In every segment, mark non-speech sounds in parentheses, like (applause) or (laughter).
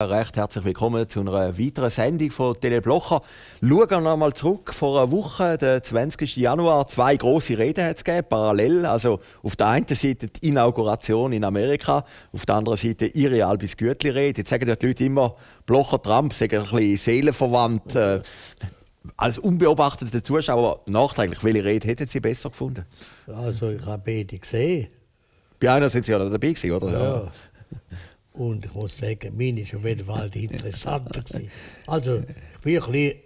Recht herzlich willkommen zu einer weiteren Sendung von Teleblocher. Schauen wir noch mal zurück. Vor einer Woche, der 20. Januar, zwei große Reden hat es gegeben, parallel. Also auf der einen Seite die Inauguration in Amerika, auf der anderen Seite ihre Albis Gütli Rede. Jetzt sagen die Leute immer, Blocher Trump sagen ein bisschen seelenverwandt. Okay. Äh, als unbeobachteter Zuschauer nachträglich, welche Rede hätten Sie besser gefunden? Also ich habe beide gesehen. Bei einer sind Sie ja dabei gewesen, oder? ja. ja. (laughs) Und ich muss sagen, meine war auf jeden Fall interessanter. Also, ich bin ein bisschen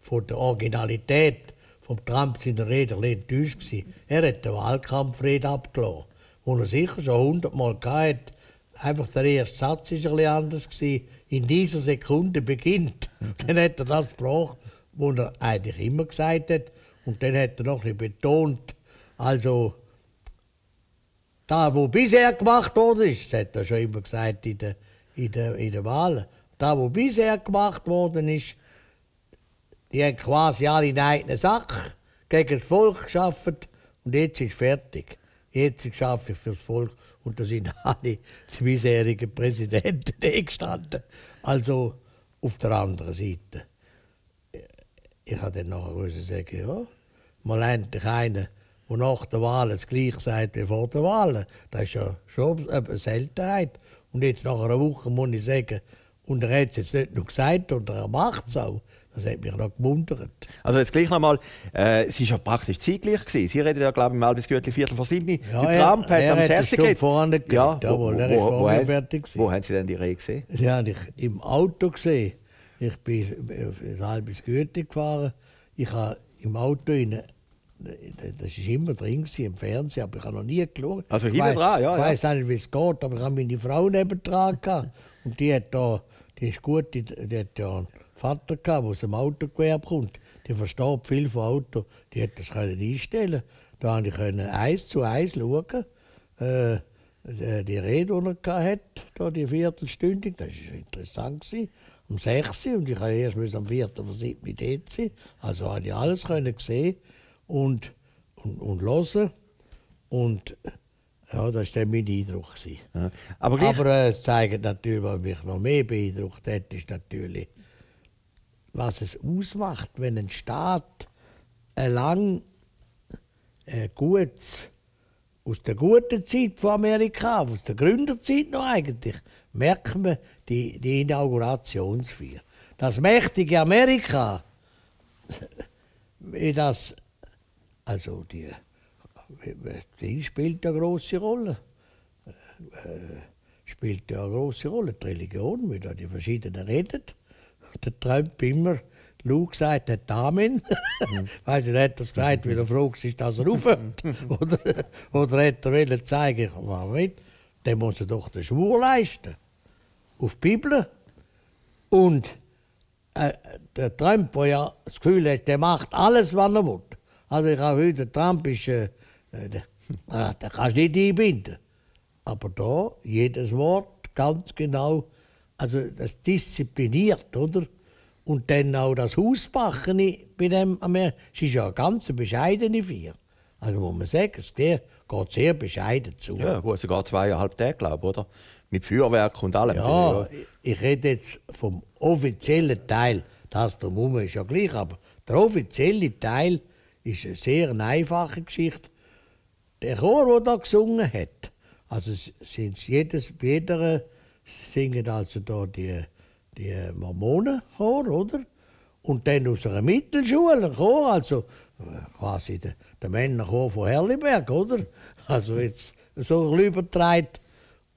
von der Originalität vom Trump seiner Rede ein bisschen enttäuscht. Gewesen. Er hat den Wahlkampfrede abgelassen, den er sicher schon hundertmal hatte. Einfach der erste Satz war ein bisschen anders. In dieser Sekunde beginnt. (laughs) Dann hat er das gebraucht, was er eigentlich immer gesagt hat. Und dann hat er noch ein bisschen betont, also da, wo bisher gemacht worden ist, das hat er schon immer gesagt in den in der, in der Wahlen. Da, wo bisher gemacht worden ist, die haben quasi alle in eigener Sache gegen das Volk geschafft und jetzt ist fertig. Jetzt schaffe ich für das Volk und da sind (laughs) alle die bisherigen Präsidenten (laughs) gestanden. Also auf der anderen Seite. Ich habe dann nachher sagen, ja, mal endlich einen, und nach der Wahl das Gleiche sagt wie vor der Wahl. Das ist ja schon eine Seltenheit. Und jetzt nach einer Woche muss ich sagen, und er hat es jetzt nicht nur gesagt, sondern er macht es auch. Das hat mich noch gewundert. Also jetzt gleich nochmal, äh, es war ja praktisch zeitgleich. Gewesen. Sie reden ja, glaube ich, mal bis Gürtel Viertel vor sieben. Ja, der Trump er, er hat am 60 geht. Vorne ja, wo, wo, er wo, wo, wo haben Sie denn die Rede gesehen? Sie haben ich im Auto gesehen. Ich bin äh, halb bis Gürtel gefahren. Ich habe im Auto in das ist immer drin im Fernsehen, aber ich habe noch nie geschaut. Also hinten dran, ja. Ich weiß ja. nicht, wie es geht, aber ich habe meine Frau nebendran gehabt. Und die hat da, die ist gut, die, die hat ja einen Vater gehabt, der aus dem Autogewerbe kommt. Die versteht viel von Auto. Die hat das können einstellen. Da konnte ich eins zu eins schauen. Äh, äh die Rede, die er hatte, da die Viertelstunde, das war interessant. Gewesen um 6 Uhr und ich musste erst am 4. vor 7 Uhr dort sein. Also konnte ich alles sehen und, und, und hören. Und ja, das war mein Eindruck. Ja. Aber, Aber äh, es zeigt natürlich, was mich noch mehr beeindruckt hat, ist natürlich, was es ausmacht, wenn ein Staat ein lang ein äh, gutes, aus der guten Zeit von Amerika, aus der Gründerzeit noch eigentlich, merkt man die, die Inaugurationsfeier. Das mächtige Amerika, (laughs) wie das also die, die spielt eine große Rolle. Äh, spielt ja eine große Rolle, die Religion, wie da die verschiedenen redet. Der Trump immer, Lou gesagt hat Amen. Mhm. (laughs) Weiß nicht, hat er gesagt, weil er froh ist, dass (laughs) er aufhört. oder, oder hat er wollen zeigen, was er will. Dann muss er doch den Schwur leisten. Auf die Bibel. Und äh, der Trump, der ja das Gefühl hat, der macht alles, was er will. Also ich habe heute, Trump ist, äh, äh da (laughs) ah, kannst du nicht einbinden. Aber da, jedes Wort ganz genau, also das diszipliniert, oder? Und dann auch das Hausbachen bei dem Amerika, es ist ja eine ganz bescheidene Vier. Also muss man sagen, es geht sehr bescheiden zu. Ja, gut, sogar zweieinhalb Tage, glaube ich, oder? Mit Feuerwerk und allem. Ja, ich rede jetzt vom offiziellen Teil. Das drumherum ist ja gleich, aber der offizielle Teil, ist eine sehr einfache Geschichte. Der Chor, der da gesungen hat, also sind jedes, jeder äh, singen also da die, die Chor, oder? Und dann aus einer Mittelschule ein Chor, also äh, quasi der, der Männerchor von Herliberg, oder? (laughs) Also jetzt so übertragen.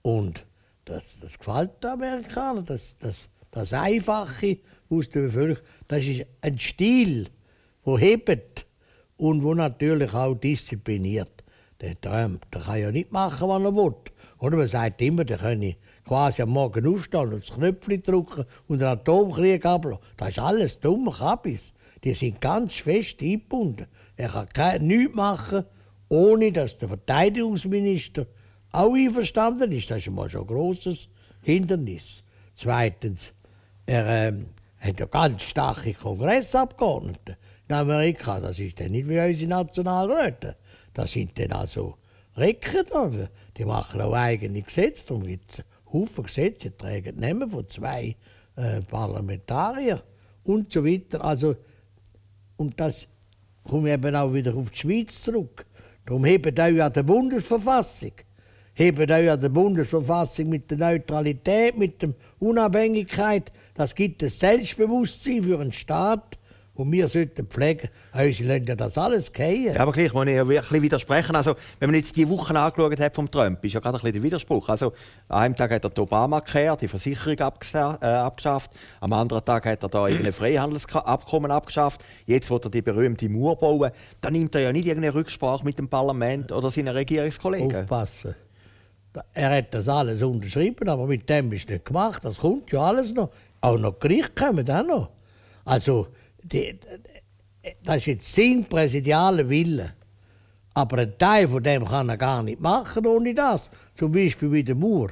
Und das, das gefällt den Amerikanern, das, das, das Einfache aus der Bevölkerung. Das ist ein Stil, der hebt und wo natürlich auch diszipliniert. Der träumt, der kann ja nicht machen, was er will. Oder man sagt immer, der könne quasi am Morgen aufstehen und das Knöpfchen drücken und einen Atomkrieg ablassen. Das ist alles dumme Kabis. Die sind ganz fest eingebunden. Er kann nichts machen, ohne dass der Verteidigungsminister auch einverstanden ist. Das ist mal schon ein grosses Hindernis. Zweitens, er ähm, hat ja ganz starke Kongressabgeordnete in Amerika. Das ist dann nicht wie unsere Nationalräte. Das sind dann also Recken. Also. Die machen auch eigene Gesetze. Darum gibt es Haufen Gesetze, die tragen die Namen von zwei äh, Parlamentariern und so weiter. Also, und das kommt eben auch wieder auf die Schweiz zurück. Darum hebt euch an die Bundesverfassung. Hebt euch an die Bundesverfassung mit der Neutralität, mit der Unabhängigkeit. Das gibt ein Selbstbewusstsein für einen Staat, und wir sollten pflegen. Hey, sie lassen ja das alles gehen. Ja, aber gleich muss ich ja ein bisschen widersprechen. Also, wenn man jetzt die Wochen angeschaut hat vom Trump, ist ja gerade ein bisschen der Widerspruch. Also, an einem Tag hat er die Obama Obamacare, die Versicherung äh, abgeschafft. Am anderen Tag hat er da irgendein Freihandelsabkommen abgeschafft. Jetzt will er die berühmte Mauer bauen. Da nimmt er ja nicht irgendeine Rücksprache mit dem Parlament oder seinen Regierungskollegen. Aufpassen. Er hat das alles unterschrieben, aber mit dem ist nicht gemacht. Das kommt ja alles noch. Auch noch Gericht kommen, auch noch. Also, die, das ist jetzt sein präsidialer Wille. Aber einen Teil von dem kann er gar nicht machen ohne das. Zum Beispiel wie der Mauer.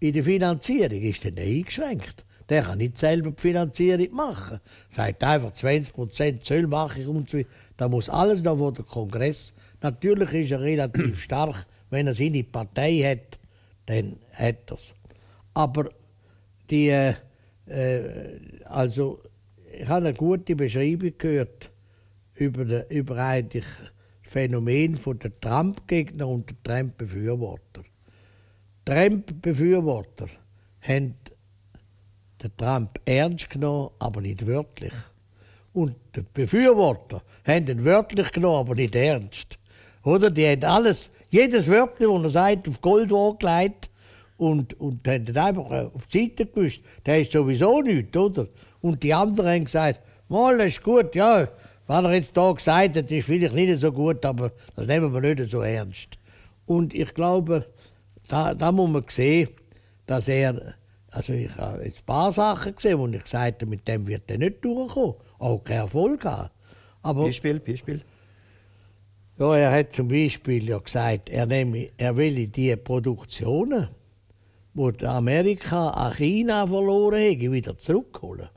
In der Finanzierung ist er nicht eingeschränkt. Der kann nicht selber die Finanzierung machen. Sagt einfach 20% Zoll mache ich und so Da muss alles noch von der Kongress. Natürlich ist er relativ (clears throat) stark, wenn er seine Partei hat, dann hat er es. Aber die, äh, äh also ich habe eine gute Beschreibung gehört über, den, über eigentlich das Phänomen der Trump-Gegner und der Trump-Befürworter. Trump-Befürworter haben den Trump ernst genommen, aber nicht wörtlich. Und die Befürworter haben ihn wörtlich genommen, aber nicht ernst. Oder? Die haben alles, jedes Wörtchen, das er sagt, auf Gold gelegt und, und haben ihn einfach auf die Seite gewischt. Der ist sowieso nichts, oder? Und die anderen haben gesagt, mal ist gut, ja, was er jetzt da gesagt hat, ist vielleicht nicht so gut, aber das nehmen wir nicht so ernst. Und ich glaube, da, da muss man sehen, dass er, also ich habe jetzt ein paar Sachen gesehen, wo ich gesagt habe, mit dem wird er nicht durchkommen, auch kein Erfolg haben. Aber, Beispiel, Beispiel. Ja, er hat zum Beispiel ja gesagt, er, nehme, er will die Produktionen, die Amerika an China verloren hat, wieder zurückholen.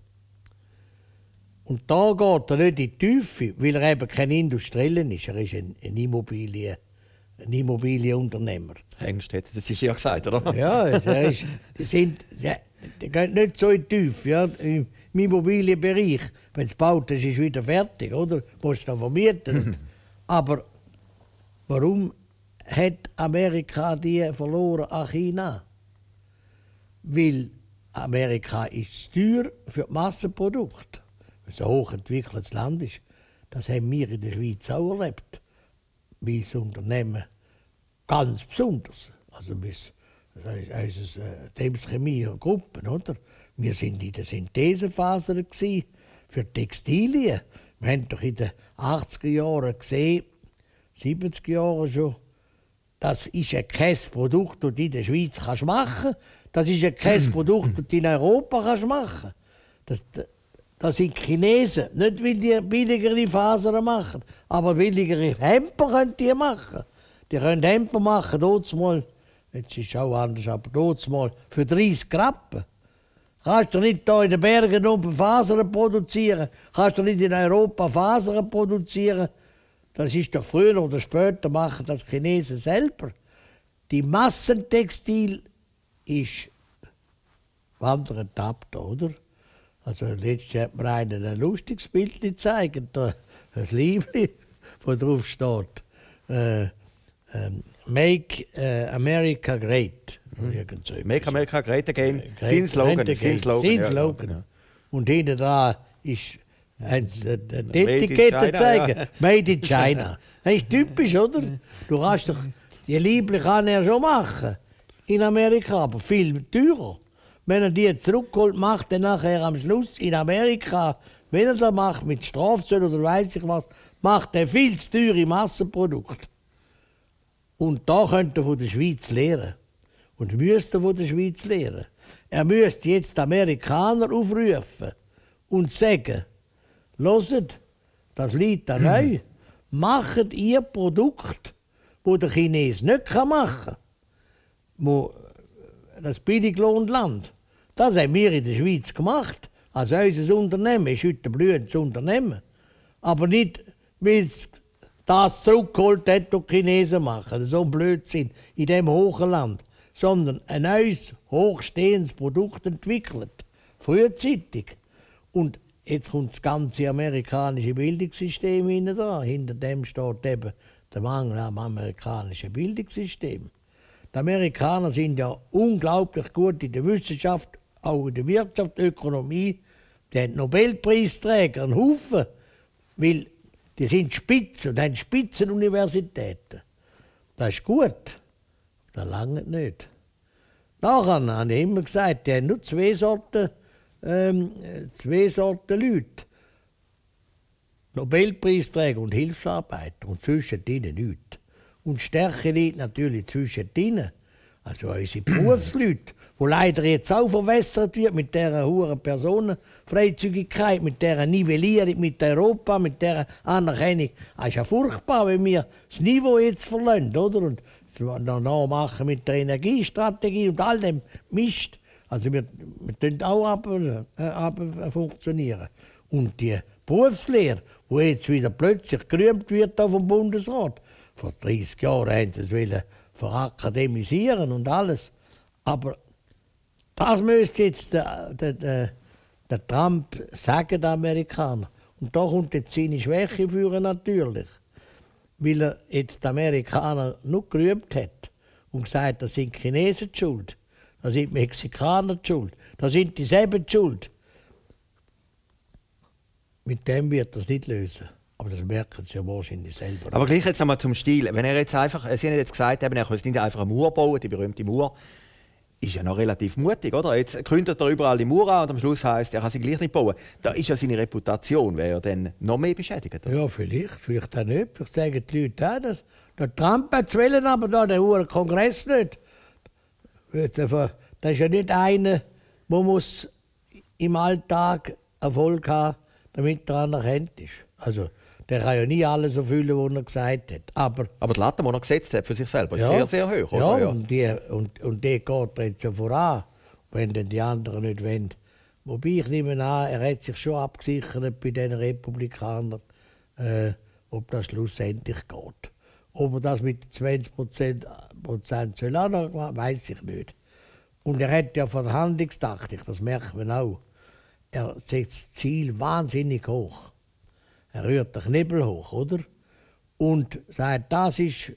Und da geht er nicht in die Tiefe, weil er eben kein Industrieller ist. Er ist ein, ein, Immobilien, ein Immobilienunternehmer. Hengst hätte das ist ja gesagt, oder? Ja, er ist, sind, ja, der geht nicht so in die Tiefe. Ja. Im Immobilienbereich, wenn es baut, ist, ist wieder fertig, oder? Du musst noch vermieten. (laughs) Aber warum hat Amerika die verloren an China? Weil Amerika ist teuer für Massenprodukte ein hochentwickeltes Land ist. Das haben wir in der Schweiz auch erlebt. Mein Unternehmen ganz besonders. Also bis unseres Lebensmie äh, Gruppen, oder? Wir sind in der Synthesephase für Textilien. Wir haben doch in den 80er Jahren gesehen, 70er Jahren schon, das ist ein kein Produkt, das du in der Schweiz machen kannst. Das ist ein kein (clears throat) Produkt, das du in Europa machen kannst. Das sind Chinesen. Nicht, weil die billigere Fasern machen, aber billigere Hemper können die machen. Die können Hemper machen, mal. jetzt ist es auch anders, aber mal für 30 Rappen. Kannst du nicht hier in den Bergen oben Fasern produzieren? Kannst du nicht in Europa Fasern produzieren? Das ist doch früher oder später machen das Chinesen selber. Die Massentextil ist wandert ab, oder? Also letztes hat mir einer ein lustiges Bild gezeigt, da ein Liebling, wo drauf steht, äh, äh, Make äh, America Great. Mhm. So Make America Great Again, äh, great sein Slogan. Again. Sein Slogan, ja, Slogan. Und hinten da ist ein Etikette zeigen, ja. Made in China. (laughs) Das ist typisch, oder? Du kannst doch die Liebling kann er schon machen in Amerika, aber viel teurer wenn er die zurückholt, macht er nachher am Schluss in Amerika, wenn er das macht, mit Strafzöllen oder weiß ich was, macht er viel zu teure Massenprodukte. Und da könnte er von der Schweiz lehren. Und müsste von der Schweiz lehren. Er müsste jetzt Amerikaner aufrufen und sagen, loset, das liegt an euch, macht ihr Produkt, wo der Chines nicht machen kann. Wo das Land. Das haben wir in der Schweiz gemacht. Also unser Unternehmen ist heute ein blühendes Unternehmen. Aber nicht, weil es das zurückgeholt hat, was die Chinesen machen. So ein Blödsinn in diesem Hochland. Sondern ein neues, hochstehendes Produkt entwickelt. Frühzeitig. Und jetzt kommt das ganze amerikanische Bildungssystem hinein. Da. Hinter dem steht eben der Mangel am amerikanischen Bildungssystem. Die Amerikaner sind ja unglaublich gut in der Wissenschaft auch in der Wirtschaft, Ökonomie, der Nobelpreisträger, einen Haufen, weil die sind Spitzen und haben Spitzenuniversitäten. Das ist gut, das lange nicht. Nachher habe ich immer gesagt, die haben nur zwei Sorten, ähm, zwei Sorten Leute. Nobelpreisträger und Hilfsarbeiter und zwischen denen nichts. Und Stärke liegt natürlich zwischen denen, also unsere (clears throat) Berufsleute wo leider jetzt auch verwässert wird mit dieser hohen Personenfreizügigkeit, mit dieser Nivellierung mit Europa, mit dieser Anerkennung. Es ah, ist ja furchtbar, wenn wir das Niveau jetzt verlieren, oder? Und noch machen mit der Energiestrategie und all dem Mist. Also wir, wir tun auch ab, äh, ab äh, funktionieren. Und die Berufslehre, wo jetzt wieder plötzlich gerühmt wird auf dem Bundesrat. Vor 30 Jahren haben sie es wollen verakademisieren und alles. Aber das müsste jetzt der, der, der, der Trump sagen, der Amerikaner. Und da kommt jetzt seine Schwäche führen natürlich. Weil er jetzt die Amerikaner nur gerühmt hat und gesagt, das sind Chinesen schuld, das sind Mexikaner schuld, das sind dieselben die schuld. Mit dem wird das nicht lösen. Aber das merken sie ja wahrscheinlich selber. Aber gleich jetzt einmal zum Stil. Wenn er jetzt einfach, äh, Sie haben jetzt gesagt, er könnte nicht einfach eine Mauer bauen, die berühmte Mauer ist ja noch relativ mutig, oder? Jetzt gründet er überall die Mauer an und am Schluss heißt, er kann sie gleich nicht bauen. Da ist ja seine Reputation, wäre ja dann noch mehr beschädigt. Oder? Ja, vielleicht, vielleicht auch nicht. Vielleicht sagen die Leute auch, dass der Trump hat wollen, aber da der Uhr Kongress nicht. Das ist ja nicht einer, der muss im Alltag Erfolg haben, damit er anerkannt ist. Also der kann ja nie alles erfüllen, was er gesagt hat. Aber, Aber die Latte, die er gesetzt hat für sich selber, ja, ist sehr, sehr hoch. Oder? Ja, und die, und, und die geht jetzt ja voran, wenn denn die anderen nicht wollen. Wobei ich nehme an, er hat sich schon abgesichert bei den Republikanern, äh, ob das schlussendlich geht. Ob er das mit 20 Prozent soll weiß ich nicht. Und er hat ja Verhandlungstaktik, das merkt man auch. Er setzt das Ziel wahnsinnig hoch. Er rührt den Knebel hoch, oder? Und sagt, das ist,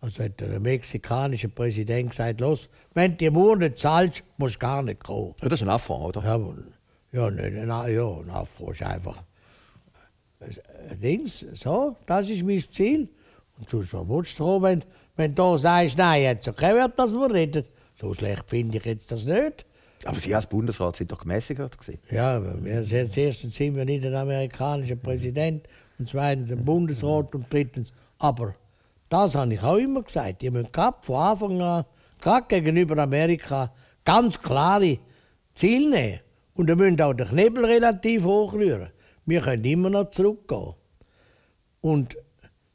also hat der mexikanische Präsident gesagt, los, wenn die Mauer nicht zahlst, musst du gar nicht kommen. Ja, das ist ein Affront, oder? Jawohl. Ja, nicht, ne, ne, na, ja, ein Affront ist einfach. Links, so, das ist mein Ziel. Und sonst, was willst du kommen, wenn, wenn du sagst, nein, jetzt okay wird, das wir reden. So schlecht finde ich jetzt das nicht. Aber Sie als Bundesrat sind doch gemäßiger gewesen. Ja, erstens sind wir nicht ein amerikanischer Präsident und zweitens ein Bundesrat und drittens. Aber das habe ich auch immer gesagt. Ihr müsst von Anfang an, gerade gegenüber Amerika, ganz klare Ziele nehmen. Und ihr müsst auch den Knebel relativ hochrühren. Wir können immer noch zurückgehen. Und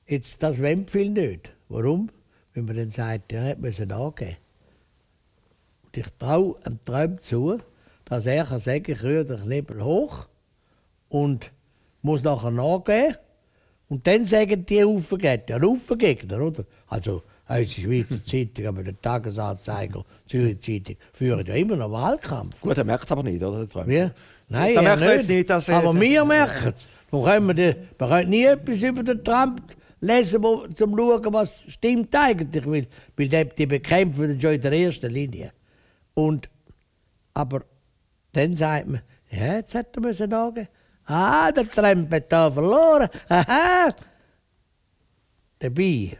jetzt, das wollen viele nicht. Warum? Wenn man dann sagt, ja, hat man es angeben. Und ich traue dem Traum zu, dass er kann sagen kann, ich rühre den Knebel hoch und muss nachher nachgehen. Und dann sagen die Aufgegner, Aufgegner, oder? Also, unsere Schweizer Zeitung, aber der Tagesanzeiger, Zürich Zeitung, führen ja immer noch Wahlkampf. Gut, er merkt es aber nicht, oder? Wir? Nein, da merkt er nicht. nicht dass er aber wir merken es. Wir können nie etwas über den Trump lesen, um zu schauen, was stimmt eigentlich. stimmt. weil die bekämpfen schon in der ersten Linie. Und, aber dann sagt man, ja, jetzt hätte er sagen ah, der Trempet hat verloren, aha. Dabei,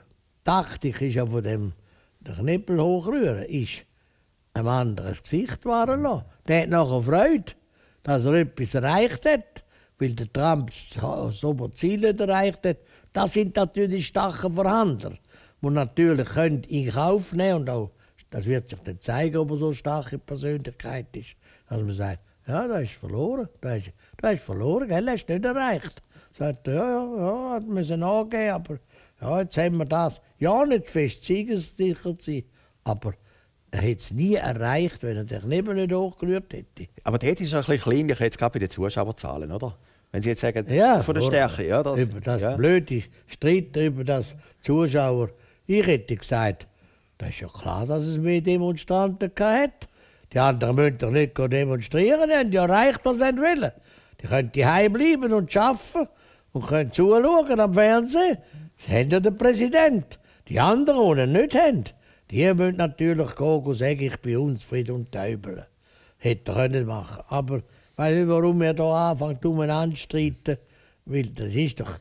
ich, ist ja von dem Knippel hochrühren, ist ein anderes das Gesicht wahren lassen. Der hat nachher Freude, dass er etwas erreicht hat, weil der Trump so Ziele erreicht hat. Da sind natürlich Stachen vorhanden, die natürlich in Kauf nehmen und auch das wird sich dann zeigen, ob er so eine starke Persönlichkeit ist, dass man sagt, ja, da ist verloren, da ist, ist verloren, gell, hast nicht erreicht. Sagt, ja, ja, ja, hat müssen angehen, aber ja, jetzt haben wir das. Ja, nicht fest siegessicher sein, aber er hätte es nie erreicht, wenn er sich Knebel nicht hochgerührt hätte. Aber dort ist es ein bisschen kleinlich jetzt gerade bei den Zuschauerzahlen, oder? Wenn Sie jetzt sagen, ja, von der Stärke. Ja, das, über das ja. blöde Streit über das Zuschauer. Ich hätte gesagt, da ist ja klar, dass es mehr Demonstranten hat. Die anderen müssen doch nicht demonstrieren, die haben ja reicht, was sie wollen. Die können daheim bleiben und arbeiten und können zuschauen am Fernsehen. Sie haben ja den Präsidenten. Die anderen, die ihn nicht haben, die müssen natürlich gehen und sagen, ich bin unzufrieden und teubel. Hätte er können machen Aber ich weiß nicht, warum wir hier anfangen, um anstreiten. Weil das ist doch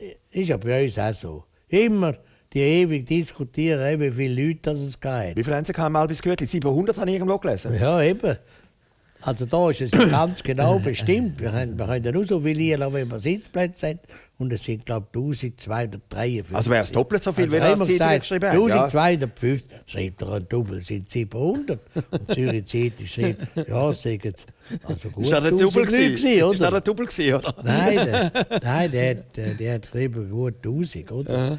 äh, ist ja bei uns auch so. Immer die ewig diskutieren, wie viele Leute das es gibt. Wie viele haben Sie mal bis gehört? 700 habe ich irgendwo gelesen. Ja, eben. Also da ist es ganz genau bestimmt. Wir können, wir können ja nur so viel hier, wenn wir Sitzplätze haben. Und es sind, glaube ich, 1253. Also wäre es doppelt so viel, also wenn er es Zeitung geschrieben hätte. 1250. Ja. Schreibt er ein Doppel, sind 700. Und Zürich Zeitung schreibt, ja, sagen also gut, Ist das ein Doppel gewesen? Oder? Ist das ein Doppel gewesen, oder? Nein, der, nein, der hat, äh, der hat geschrieben, gut 1000, oder? Aha.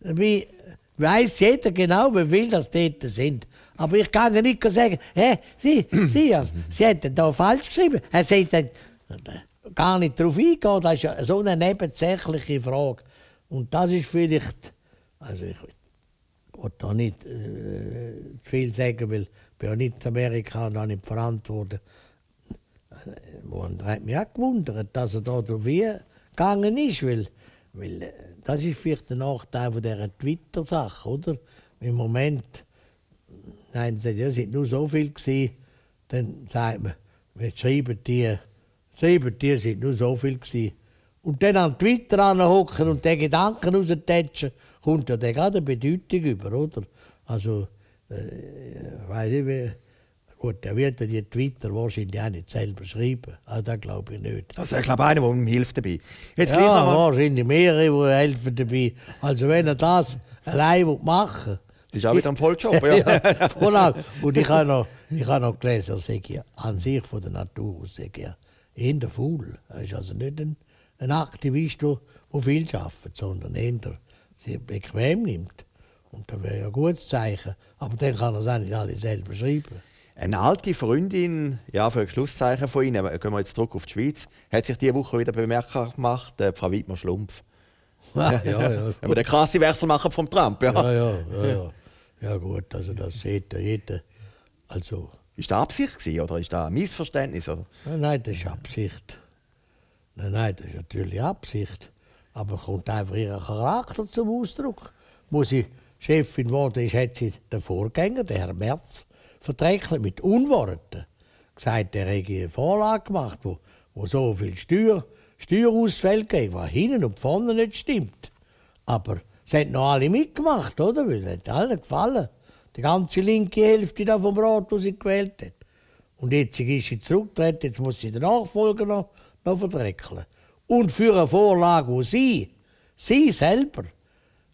Wie weiß jeder genau, wie viele das dort sind. Aber ich kann ja nicht sagen, hey, Sie, Sie, Sie hätten da falsch geschrieben. Er sagt gar nicht darauf eingehen, das ist ja so eine nebensächliche Frage. Und das ist vielleicht, also ich will da nicht äh, viel sagen, weil ich bin ja nicht in Amerika und auch nicht verantwortlich. Äh, und hat mich auch gewundert, dass er da drauf gegangen ist, weil, weil äh, das ist vielleicht der Nachteil von dieser Twitter-Sache, oder? Im Moment, nein, das sind nur so viel gewesen, dann sagt man, wir schreiben die, schreiben die sind nur so viel gewesen. Und dann an Twitter hocken und den Gedanken raustätschen, kommt ja dann gerade eine Bedeutung über, oder? Also, äh, ich weiß nicht, wie. Gut, der wird die Twitter wahrscheinlich auch nicht selber schreiben. Auch das glaube ich nicht. Also ich glaube, einer, der ihm hilft dabei. Jetzt ja, wahrscheinlich mehrere, die helfen dabei. Also wenn er das allein machen will, ist auch wieder ein Volljob, (laughs) ja. ja genau. Und ich habe noch, ich noch gelesen, er sei ja an sich von der Natur aus sei in der Fuhl. Er ist also nicht ein, ein Aktivist, der, viel arbeitet, sondern eher sich bequem nimmt. Und das wäre ja ein gutes Zeichen. Aber dann kann er es auch nicht alle selber schreiben. Eine alte Freundin, ja, für ein Schlusszeichen von Ihnen, gehen wir jetzt zurück auf die Schweiz, hat sich diese Woche wieder bemerkbar gemacht, äh, Frau Wittmer Schlumpf. (laughs) Ja, ja, (laughs) ja. Wenn wir den krassen Wechsel machen vom Trump, ja. Ja, ja, ja. Ja, gut, also das sieht hätte. Also. Ist das Absicht gewesen, oder ist das ein Missverständnis? Oder? Nein, nein, das ist Absicht. Nein, nein, das ist natürlich Absicht. Aber kommt einfach ihr Charakter zum Ausdruck. Wo sie Chefin geworden ist, hat sie den Vorgänger, den Herr Merz, verdreckelt mit Unworten. Gesagt, er hätte eine Vorlage gemacht, wo, wo so viel Steuer, Steuerausfälle gibt, was hinten und vorne nicht stimmt. Aber es haben noch alle mitgemacht, oder? Weil es hat allen gefallen. Die ganze linke Hälfte da vom Rat, die sie gewählt hat. Und jetzt ist sie zurückgetreten, jetzt muss sie den Nachfolger noch, noch verdreckeln. Und für eine Vorlage, die sie, sie selber,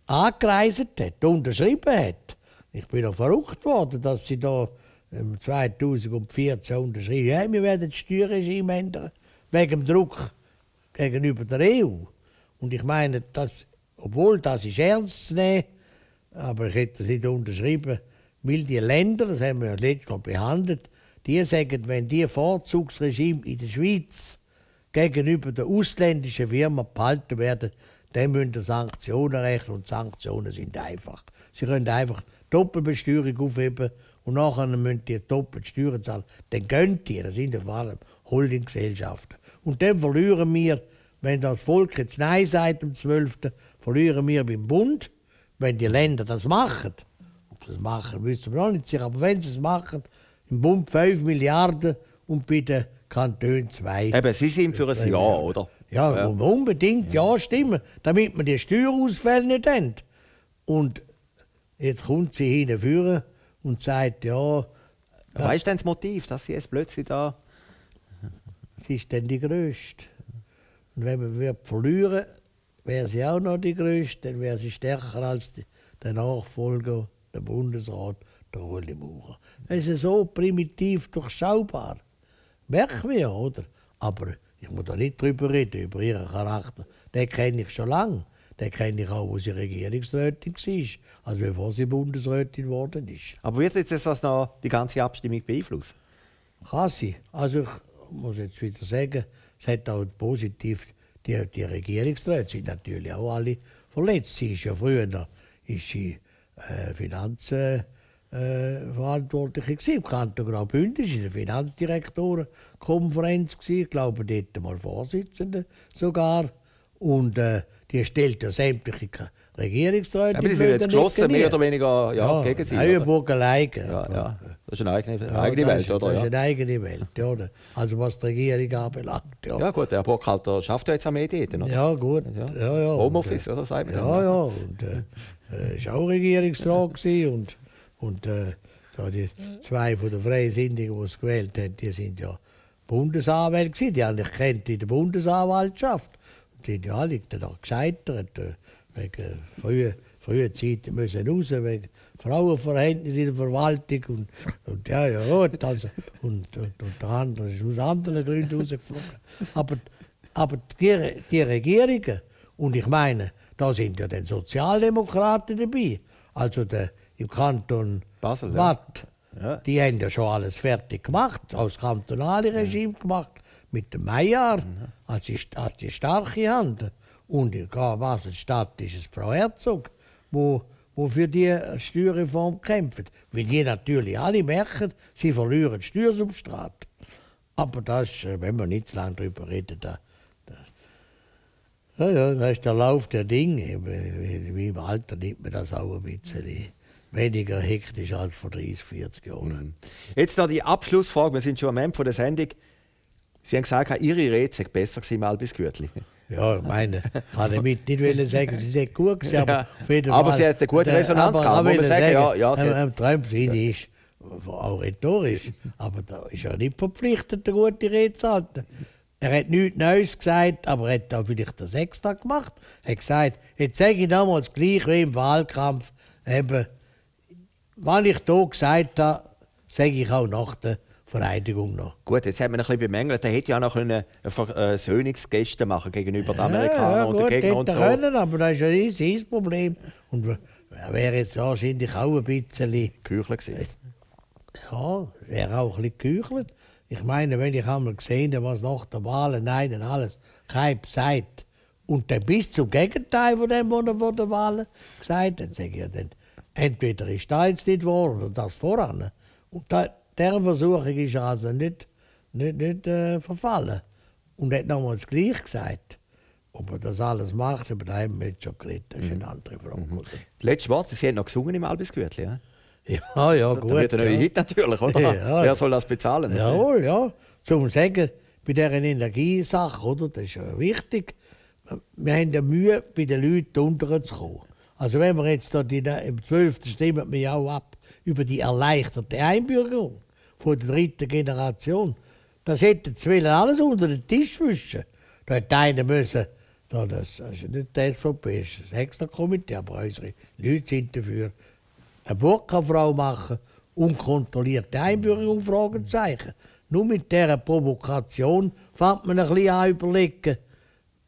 angereist hat, unterschrieben hat, ich bin auch verrückt worden, dass sie da 2014 ähm, unterschrieben haben, wir werden das Steuerregime ändern, wegen dem Druck gegenüber der EU. Und ich meine, dass, obwohl das ist ernst zu nehmen, aber ich hätte es nicht unterschrieben, weil die Länder, das haben wir ja letztes Mal behandelt, die sagen, wenn die Vorzugsregime in der Schweiz gegenüber der ausländischen Firma behalten werden, dann müssen Sanktionen rechnen und Sanktionen sind einfach. Sie können einfach Doppelbesteuerung aufheben und nachher müssen die doppelt Steuern zahlen. Dann gönnt die, das sind vor allem Holdinggesellschaften. Und dann verlieren wir, wenn das Volk jetzt Nein sagt am 12., verlieren wir beim Bund, wenn die Länder das machen. Ob sie das machen, wissen wir noch nicht sicher, aber wenn sie es machen, im Bund 5 Milliarden und bei den Kantonen 2. Eben, Sie sind für ein Ja, oder? Ja, ja. unbedingt Ja stimmen, damit wir die Steuerausfälle nicht haben. Und Jetzt kommt sie hinführen und sagt, ja. Was ist denn das Motiv, dass sie jetzt plötzlich da. Sie ist dann die Größte. Und wenn man wird verlieren wäre sie auch noch die Größte, dann wäre sie stärker als die, der Nachfolger, der Bundesrat, der Uli Maurer. Es ist so primitiv durchschaubar. Merken wir, oder? Aber ich muss da nicht drüber reden, über ihren Charakter. Den kenne ich schon lange der ich auch, wo sie Regierungsrätin war, also bevor sie Bundesrätin geworden ist. Aber wird jetzt das noch die ganze Abstimmung beeinflussen? Kann sie. Also ich muss jetzt wieder sagen, es hat auch positiv, die, die Regierungsräte sind natürlich auch alle verletzt. Sie ist ja früher ist sie, äh, Finanzen... Äh, Verantwortliche gewesen. Im Kanton Graubünden war eine Finanzdirektorenkonferenz, ich glaube dort mal Vorsitzende sogar. Und äh, die stellt ja sämtliche Regierungsräte. Aber die sind jetzt geschlossen, mehr oder weniger ja, ja, gegen sie. Neuenburg alleine. Ja, ja. Das ist eine eigene, ja, eigene Welt, ist, oder? Das ist eine eigene Welt, oder? Also was die Regierung anbelangt. Ja, ja gut, der Burkhalter schafft ja jetzt auch mehr oder? Ja, gut. Ja. Ja, Homeoffice, oder? Sagt man ja, ja. Und, äh, äh, ist auch Regierungsrat (laughs) und, und äh, da die zwei von der Freisindigen, die es gewählt haben, die sind ja Bundesanwälte Die haben ich kennt in der Bundesanwaltschaft zehn Jahre liegt er noch gescheitert. Äh, wegen früher, früher Zeit müssen raus, wegen Frauenverhältnissen in der Verwaltung. Und, und ja, ja, gut. Also, und, und, unter anderem ist aus anderen Gründen rausgeflogen. Aber, aber die, die Regierungen, und ich meine, da sind ja dann Sozialdemokraten dabei. Also der, im Kanton Basel, Watt. Ja. Die haben ja schon alles fertig gemacht, aus das kantonale Regime ja. gemacht mit dem Meier, als die, als die starke Hand. Und in Basel-Stadt ist es Frau Herzog, wo, wo für die Steuerreform kämpft. Weil die natürlich alle merken, sie verlieren Steuersubstrat. Aber das, äh, wenn wir nicht zu lange darüber reden, da, ja, ja, das ist der Lauf der Dinge. In meinem Alter nimmt man das auch ein bisschen weniger hektisch als vor 30, 40 Jahren. Mhm. Jetzt noch die Abschlussfrage. Wir sind schon am Ende der Sendung. Sie haben gesagt, Ihre Rede sei besser gewesen als bis Gürtli. Ja, ich meine, kann ich mit nicht wollen sagen, sie sei gut gewesen, aber auf jeden Fall. Aber sie hat eine gute Resonanz gehabt, aber, muss man sagen. sagen ja, ja, am Trump sind ja. ist auch rhetorisch, aber da ist ja nicht verpflichtet, eine gute Rede zu halten. Er hat nichts Neues gesagt, aber er hat auch vielleicht den Sechstag gemacht. Er hat gesagt, jetzt sage ich damals gleich wie im Wahlkampf, eben, was ich hier gesagt habe, sage ich auch nach der Vereidigung noch. Gut, jetzt hat man ein bisschen bemängelt, er hätte ja noch eine äh, Versöhnungsgeste äh, machen gegenüber den Amerikanern ja, ja, gut, und den Gegnern und so. können, aber das ist ja eh sein Problem. Und er wäre jetzt wahrscheinlich auch ein bisschen... Küchler gewesen. Ja, wäre auch ein bisschen geküchelt. Ich meine, wenn ich einmal gesehen habe, was nach der Wahl nein und alles kein sagt und dann bis zum Gegenteil von dem, was er vor der Wahl gesagt hat, dann sage ich ja dann, entweder ist das jetzt nicht wahr oder das voran. Und da, der Versuchung ist er also nicht, nicht, nicht äh, verfallen. Und er hat nochmal das Gleiche gesagt. Ob er das alles macht, über das haben wir jetzt schon geredet. Das ist eine mhm. andere Frage. Mhm. Letztes Wort, Sie haben noch gesungen im Albisgürtli, ja? Ja, ja, gut. Da wird ein neuer ja. Hit natürlich, oder? (laughs) Ja, Wer soll das bezahlen? Jawohl, ja. Zum Sagen, bei dieser Energiesache, oder? Das ist ja wichtig. Wir haben ja Mühe, bei den Leuten unterzukommen. Also wenn wir jetzt da die, im 12. stimmen wir ja auch ab über die erleichterte Einbürgerung von der dritten Generation. Das hätten sie alles unter den Tisch wischen. Da hätte einer müssen, da, das, das ist nicht der SVP, das ist ein extra Komitee, aber unsere Leute sind dafür, eine Burka-Frau machen, unkontrollierte Einbürgerung, Fragezeichen. Nur mit dieser Provokation fängt man ein bisschen an überlegen,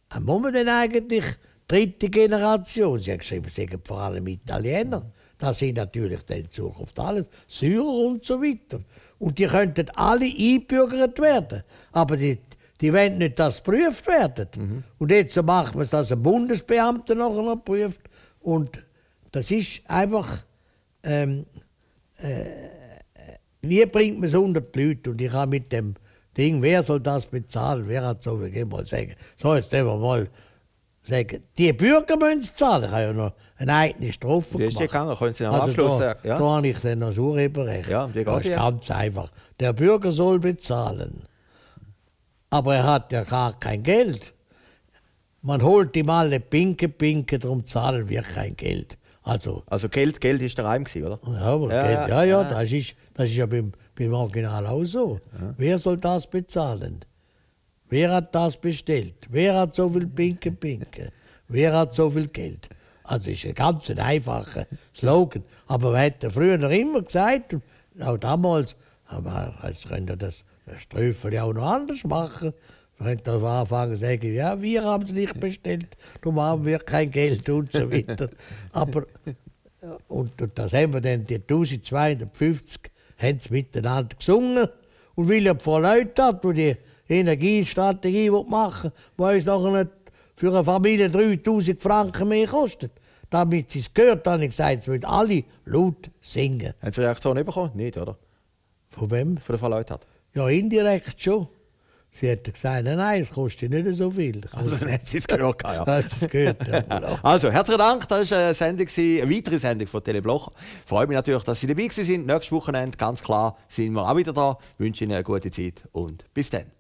Was haben wir denn eigentlich dritte Generation? Sie haben geschrieben, sie sind vor allem Italiener. Das sind natürlich dann in Zukunft alles Syrer und so weiter. Und die könnten alle eingebürgert werden. Aber die, die wollen nicht, dass geprüft werden. Mhm. Und jetzt macht man es, dass ein Bundesbeamter nachher prüft. Und das ist einfach. Ähm, äh, wie bringt man es unter die Leute? Und ich habe mit dem Ding, wer soll das bezahlen? Wer hat so viel? Geh mal sagen. So, jetzt nehmen wir mal sagen, die Bürger müssen es zahlen. Ich habe ja noch eine eigene Strophe die gemacht. Die ist gegangen, können Sie am also Abschluss da, Ja. Da habe ich dann noch das Urheberrecht. Ja, die das ist ja. ganz einfach. Der Bürger soll bezahlen. Aber er hat ja gar kein Geld. Man holt ihm alle Pinke, Pinke, darum zahlen wir kein Geld. Also, also Geld, Geld ist der Reim, oder? Ja, ja, Geld, ja, ja, Das, ist, das ist ja beim, beim Original auch so. Wer soll das bezahlen? Wer hat das bestellt? Wer hat so viel Pinke Pinke? Wer hat so viel Geld? Also das ist ein ganz einfacher Slogan. Aber wir hätten früher noch immer gesagt, auch damals, aber jetzt könnt ihr das Ströfel ja auch noch anders machen. Wir könnten also anfangen zu sagen, ja, wir haben es nicht bestellt, darum haben wir kein Geld und so weiter. (laughs) aber, und, und das haben wir dann, die 1250 haben es miteinander gesungen. Und weil er paar Leute hat, die die Energiestrategie machen will, die uns noch nicht für eine Familie 3000 Franken mehr kostet. Damit sie es gehört, habe ich gesagt, es müssen alle laut singen. Haben Sie Reaktion bekommen? Nicht, oder? Von wem? Von der Frau Leuthardt. Ja, indirekt schon. Sie hat gesagt, nein, es kostet nicht so viel. Also dann (laughs) hat sie es gehört. Ja. (laughs) hat es gehört ja. Genau. (laughs) also, herzlichen Dank. Das war eine, Sendung, eine weitere Sendung von Telebloch. Ich freue mich natürlich, dass Sie dabei waren. Nächstes Wochenende, ganz klar, sind wir auch wieder da. Ich wünsche Ihnen eine gute Zeit und bis dann.